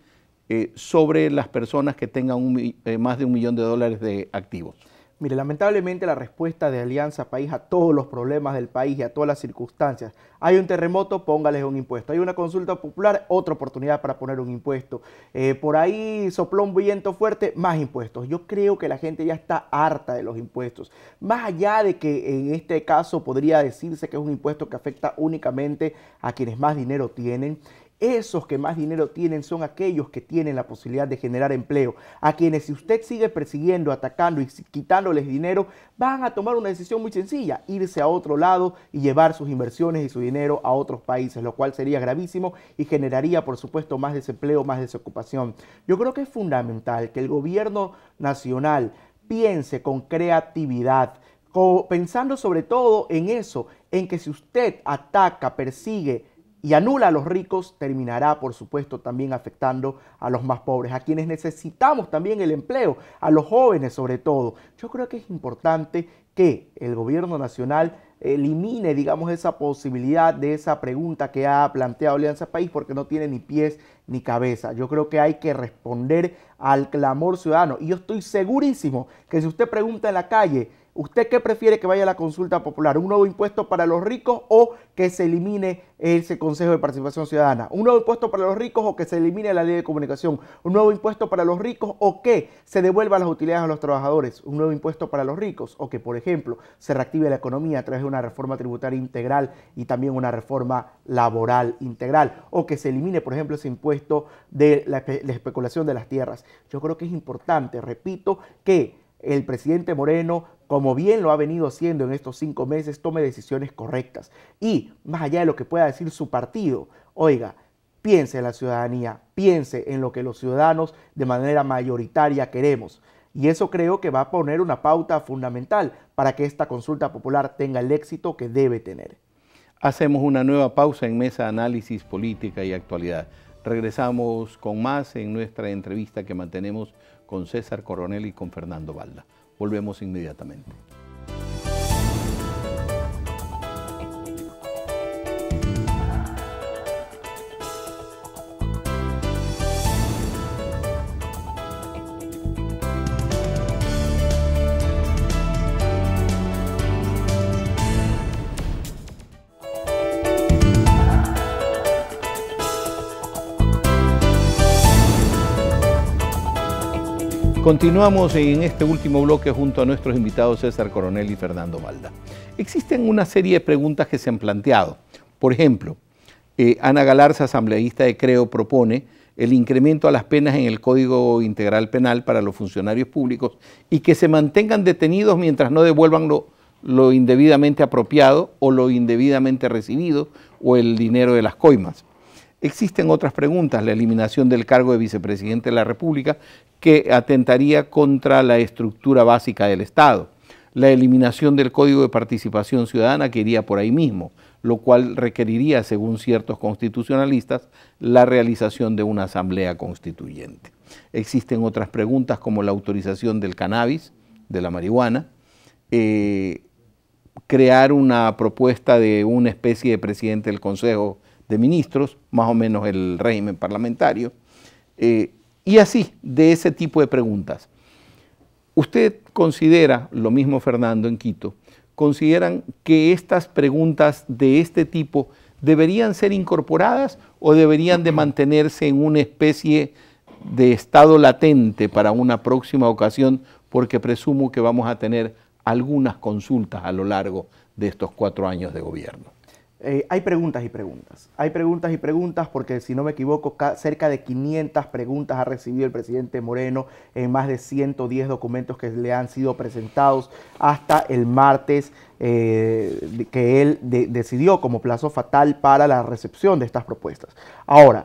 eh, sobre las personas que tengan eh, más de un millón de dólares de activos? Mire, lamentablemente la respuesta de Alianza País a todos los problemas del país y a todas las circunstancias. Hay un terremoto, póngales un impuesto. Hay una consulta popular, otra oportunidad para poner un impuesto. Eh, por ahí sopló un viento fuerte, más impuestos. Yo creo que la gente ya está harta de los impuestos. Más allá de que en este caso podría decirse que es un impuesto que afecta únicamente a quienes más dinero tienen. Esos que más dinero tienen son aquellos que tienen la posibilidad de generar empleo. A quienes si usted sigue persiguiendo, atacando y quitándoles dinero, van a tomar una decisión muy sencilla, irse a otro lado y llevar sus inversiones y su dinero a otros países, lo cual sería gravísimo y generaría, por supuesto, más desempleo, más desocupación. Yo creo que es fundamental que el gobierno nacional piense con creatividad, pensando sobre todo en eso, en que si usted ataca, persigue, y anula a los ricos, terminará, por supuesto, también afectando a los más pobres, a quienes necesitamos también el empleo, a los jóvenes sobre todo. Yo creo que es importante que el gobierno nacional elimine, digamos, esa posibilidad de esa pregunta que ha planteado Alianza País porque no tiene ni pies ni cabeza. Yo creo que hay que responder al clamor ciudadano. Y yo estoy segurísimo que si usted pregunta en la calle, ¿Usted qué prefiere que vaya a la consulta popular? ¿Un nuevo impuesto para los ricos o que se elimine ese Consejo de Participación Ciudadana? ¿Un nuevo impuesto para los ricos o que se elimine la ley de comunicación? ¿Un nuevo impuesto para los ricos o que se devuelvan las utilidades a los trabajadores? ¿Un nuevo impuesto para los ricos o que, por ejemplo, se reactive la economía a través de una reforma tributaria integral y también una reforma laboral integral? ¿O que se elimine, por ejemplo, ese impuesto de la, la especulación de las tierras? Yo creo que es importante, repito, que el presidente Moreno como bien lo ha venido haciendo en estos cinco meses, tome decisiones correctas. Y más allá de lo que pueda decir su partido, oiga, piense en la ciudadanía, piense en lo que los ciudadanos de manera mayoritaria queremos. Y eso creo que va a poner una pauta fundamental para que esta consulta popular tenga el éxito que debe tener. Hacemos una nueva pausa en Mesa Análisis Política y Actualidad. Regresamos con más en nuestra entrevista que mantenemos con César Coronel y con Fernando Valda. Volvemos inmediatamente. Continuamos en este último bloque junto a nuestros invitados César Coronel y Fernando Valda. Existen una serie de preguntas que se han planteado. Por ejemplo, eh, Ana Galarza, asambleísta de Creo, propone el incremento a las penas en el Código Integral Penal para los funcionarios públicos y que se mantengan detenidos mientras no devuelvan lo, lo indebidamente apropiado o lo indebidamente recibido o el dinero de las coimas. Existen otras preguntas, la eliminación del cargo de vicepresidente de la República, que atentaría contra la estructura básica del Estado, la eliminación del Código de Participación Ciudadana, que iría por ahí mismo, lo cual requeriría, según ciertos constitucionalistas, la realización de una asamblea constituyente. Existen otras preguntas como la autorización del cannabis, de la marihuana, eh, crear una propuesta de una especie de presidente del Consejo de ministros, más o menos el régimen parlamentario, eh, y así, de ese tipo de preguntas. ¿Usted considera, lo mismo Fernando en Quito, consideran que estas preguntas de este tipo deberían ser incorporadas o deberían de mantenerse en una especie de estado latente para una próxima ocasión, porque presumo que vamos a tener algunas consultas a lo largo de estos cuatro años de gobierno. Eh, hay preguntas y preguntas. Hay preguntas y preguntas porque, si no me equivoco, cerca de 500 preguntas ha recibido el presidente Moreno en más de 110 documentos que le han sido presentados hasta el martes eh, que él decidió como plazo fatal para la recepción de estas propuestas. Ahora,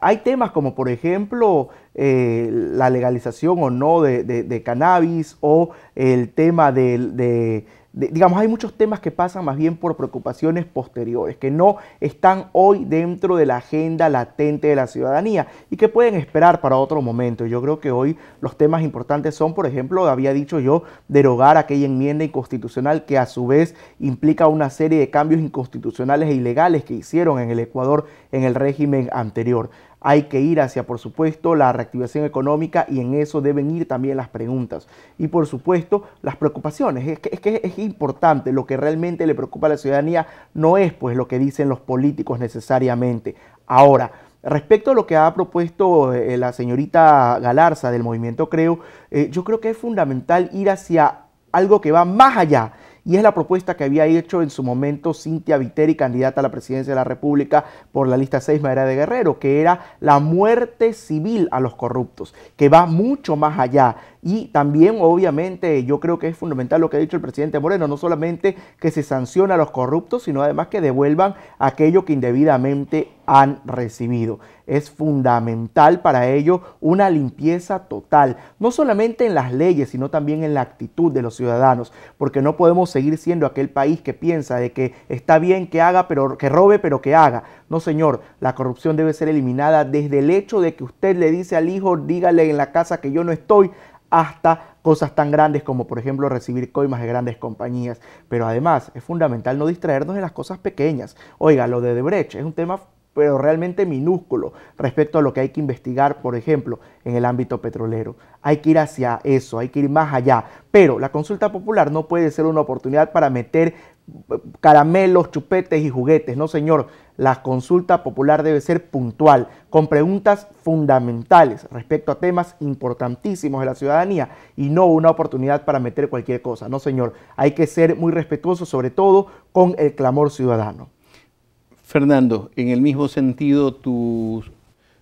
hay temas como, por ejemplo, eh, la legalización o no de, cannabis o el tema de digamos, hay muchos temas que pasan más bien por preocupaciones posteriores, que no están hoy dentro de la agenda latente de la ciudadanía y que pueden esperar para otro momento. Yo creo que hoy los temas importantes son, por ejemplo, había dicho yo, derogar aquella enmienda inconstitucional que a su vez implica una serie de cambios inconstitucionales e ilegales que hicieron en el Ecuador en el régimen anterior. Hay que ir hacia, por supuesto, la reactivación económica y en eso deben ir también las preguntas. Y, por supuesto, las preocupaciones. Es que, es importante, lo que realmente le preocupa a la ciudadanía no es pues lo que dicen los políticos necesariamente. Ahora, Respecto a lo que ha propuesto eh, la señorita Galarza del movimiento Creo, eh, yo creo que es fundamental ir hacia algo que va más allá y es la propuesta que había hecho en su momento Cintia Viteri, candidata a la presidencia de la República por la lista 6 Madera de Guerrero, que era la muerte civil a los corruptos, que va mucho más allá. Y también, obviamente, yo creo que es fundamental lo que ha dicho el presidente Moreno, no solamente que se sancione a los corruptos, sino además que devuelvan aquello que indebidamente han recibido. Es fundamental para ello una limpieza total, no solamente en las leyes, sino también en la actitud de los ciudadanos, porque no podemos seguir siendo aquel país que piensa de que está bien que haga, pero que robe, pero que haga. No, señor, la corrupción debe ser eliminada desde el hecho de que usted le dice al hijo, dígale en la casa que yo no estoy, hasta cosas tan grandes como por ejemplo recibir coimas de grandes compañías. Pero además es fundamental no distraernos de las cosas pequeñas. Oiga, lo de Debreche es un tema pero realmente minúsculo respecto a lo que hay que investigar, por ejemplo, en el ámbito petrolero. Hay que ir hacia eso, hay que ir más allá. Pero la consulta popular no puede ser una oportunidad para meter eh, caramelos, chupetes y juguetes. No, señor, la consulta popular debe ser puntual, con preguntas fundamentales respecto a temas importantísimos de la ciudadanía y no una oportunidad para meter cualquier cosa. No, señor, hay que ser muy respetuoso, sobre todo con el clamor ciudadano. Fernando, en el mismo sentido,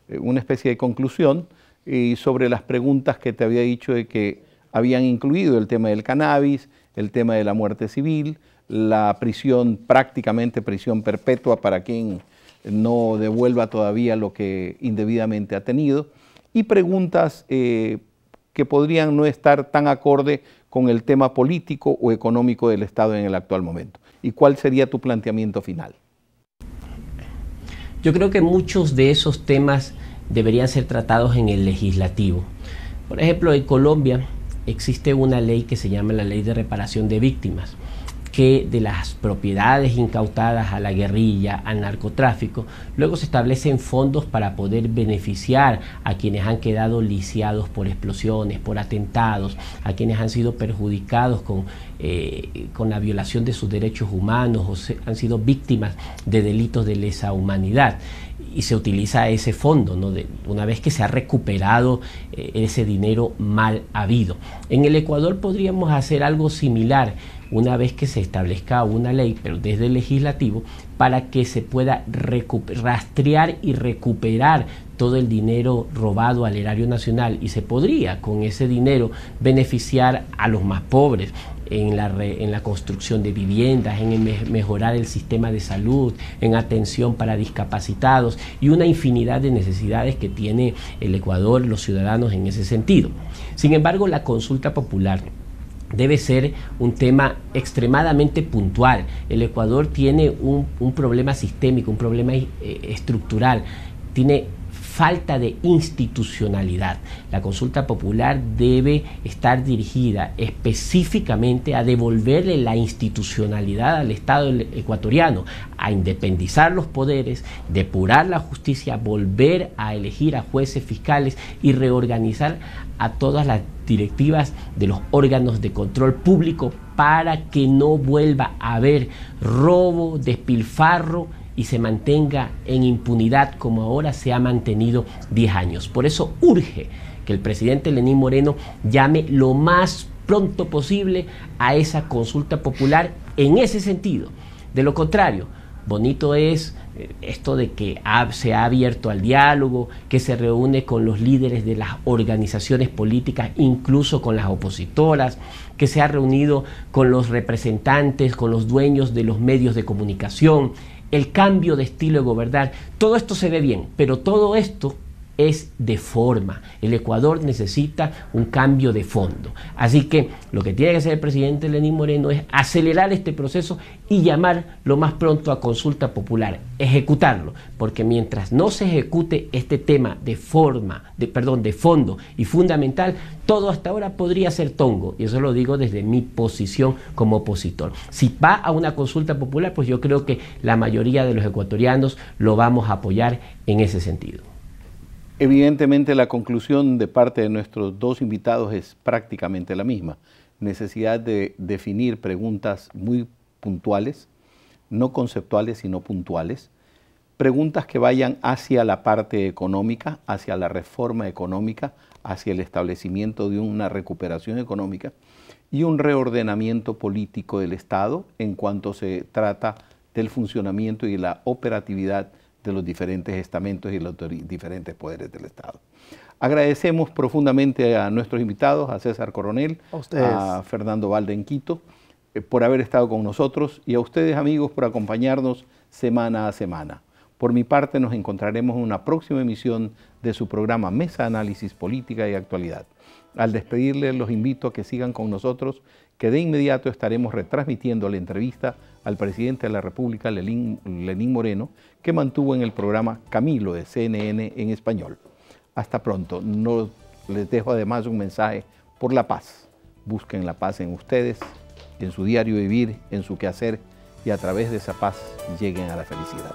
eh, una especie de conclusión eh, sobre las preguntas que te había dicho de que habían incluido el tema del cannabis, el tema de la muerte civil, la prisión, prácticamente prisión perpetua para quien no devuelva todavía lo que indebidamente ha tenido, y preguntas eh, que podrían no estar tan acorde con el tema político o económico del Estado en el actual momento. ¿Y cuál sería tu planteamiento final? Yo creo que muchos de esos temas deberían ser tratados en el legislativo. Por ejemplo, en Colombia existe una ley que se llama la Ley de Reparación de Víctimas que de las propiedades incautadas a la guerrilla, al narcotráfico, luego se establecen fondos para poder beneficiar a quienes han quedado lisiados por explosiones, por atentados, a quienes han sido perjudicados con, eh, la violación de sus derechos humanos o se, han sido víctimas de delitos de lesa humanidad y se utiliza ese fondo, ¿no? una vez que se ha recuperado eh, ese dinero mal habido. En el Ecuador podríamos hacer algo similar una vez que se establezca una ley, pero desde el legislativo, para que se pueda rastrear y recuperar todo el dinero robado al erario nacional y se podría con ese dinero beneficiar a los más pobres en la, en la construcción de viviendas, en mejorar el sistema de salud, en atención para discapacitados y una infinidad de necesidades que tiene el Ecuador, los ciudadanos en ese sentido. Sin embargo, la consulta popular debe ser un tema extremadamente puntual. El Ecuador tiene un, problema sistémico, un problema eh, estructural, tiene falta de institucionalidad. La consulta popular debe estar dirigida específicamente a devolverle la institucionalidad al Estado ecuatoriano, a independizar los poderes, depurar la justicia, volver a elegir a jueces fiscales y reorganizar a todas las directivas de los órganos de control público para que no vuelva a haber robo, despilfarro y se mantenga en impunidad como ahora se ha mantenido 10 años. Por eso urge que el presidente Lenín Moreno llame lo más pronto posible a esa consulta popular en ese sentido. De lo contrario, bonito es eh, esto de que se ha abierto al diálogo, que se reúne con los líderes de las organizaciones políticas, incluso con las opositoras, que se ha reunido con los representantes, con los dueños de los medios de comunicación, el cambio de estilo de gobernar. Todo esto se ve bien, pero todo esto es de forma. El Ecuador necesita un cambio de fondo. Así que lo que tiene que hacer el presidente Lenín Moreno es acelerar este proceso y llamar lo más pronto a consulta popular, ejecutarlo, porque mientras no se ejecute este tema de forma, de perdón, de fondo y fundamental, todo hasta ahora podría ser tongo, y eso lo digo desde mi posición como opositor. Si va a una consulta popular, pues yo creo que la mayoría de los ecuatorianos lo vamos a apoyar en ese sentido. Evidentemente la conclusión de parte de nuestros dos invitados es prácticamente la misma. Necesidad de definir preguntas muy puntuales, no conceptuales sino puntuales. Preguntas que vayan hacia la parte económica, hacia la reforma económica, hacia el establecimiento de una recuperación económica y un reordenamiento político del Estado en cuanto se trata del funcionamiento y la operatividad de los diferentes estamentos y los diferentes poderes del Estado. Agradecemos profundamente a nuestros invitados, a César Coronel, a, a Fernando Quito, eh, por haber estado con nosotros y a ustedes amigos por acompañarnos semana a semana. Por mi parte nos encontraremos en una próxima emisión de su programa Mesa Análisis Política y Actualidad. Al despedirles los invito a que sigan con nosotros, que de inmediato estaremos retransmitiendo la entrevista al presidente de la República, Lenín, Moreno, que mantuvo en el programa Camilo de CNN en español. Hasta pronto. No, les dejo además un mensaje por la paz. Busquen la paz en ustedes, en su diario vivir, en su quehacer y a través de esa paz lleguen a la felicidad.